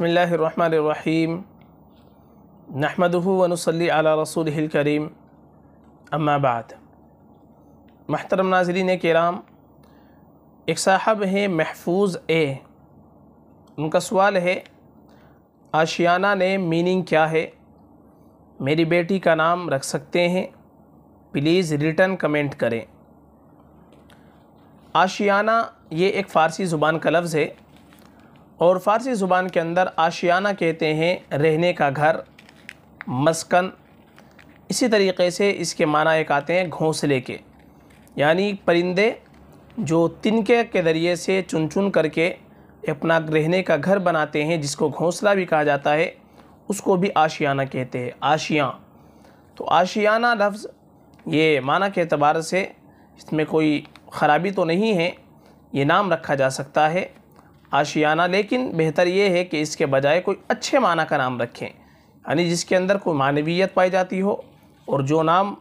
बसमीम नहमदनसली रसूल करीम अम्माबाद महतरम नाजरीन कराम एक साहब हैं महफूज ए उनका सवाल है आशियाना ने मीनिंग क्या है मेरी बेटी का नाम रख सकते हैं प्लीज़ रिटर्न कमेंट करें आशियाना ये एक फ़ारसी ज़ुबान का लफ्ज़ है और फ़ारसी ज़ुबान के अंदर आशियाना कहते हैं रहने का घर मस्कन इसी तरीके से इसके माना एक आते हैं घोंसले के यानी परिंदे जो तिनके के ज़रिए से चुन चुन करके अपना रहने का घर बनाते हैं जिसको घोंसला भी कहा जाता है उसको भी आशियाना कहते हैं आशिया तो आशियाना लफ्ज़ ये माना के अतबार से इसमें कोई ख़राबी तो नहीं है ये नाम रखा जा सकता है आशियाना लेकिन बेहतर ये है कि इसके बजाय कोई अच्छे माना का नाम रखें यानी जिसके अंदर कोई मानवीयत पाई जाती हो और जो नाम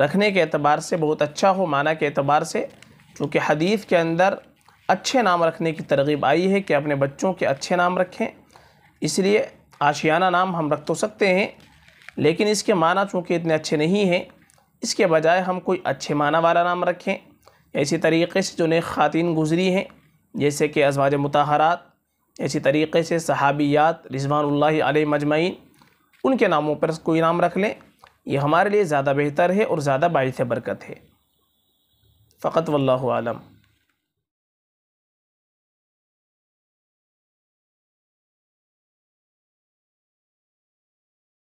रखने के अतबार से बहुत अच्छा हो माना के अतबार से चूँकि हदीफ़ के अंदर अच्छे नाम रखने की तरगीब आई है कि अपने बच्चों के अच्छे नाम रखें इसलिए आशियाना नाम हम रख तो सकते हैं लेकिन इसके माना चूँकि इतने अच्छे नहीं हैं इसके बजाय हम कोई अच्छे माना वाला नाम रखें ऐसी तरीके से जो नई ख़ातिन गुज़री हैं जैसे कि अजवाज मतहरात इसी तरीके से सहाबियात आल मजमैन उनके नामों पर कोई नाम रख लें यह हमारे लिए ज़्यादा बेहतर है और ज़्यादा बायस बरकत है फ़कत वल्लम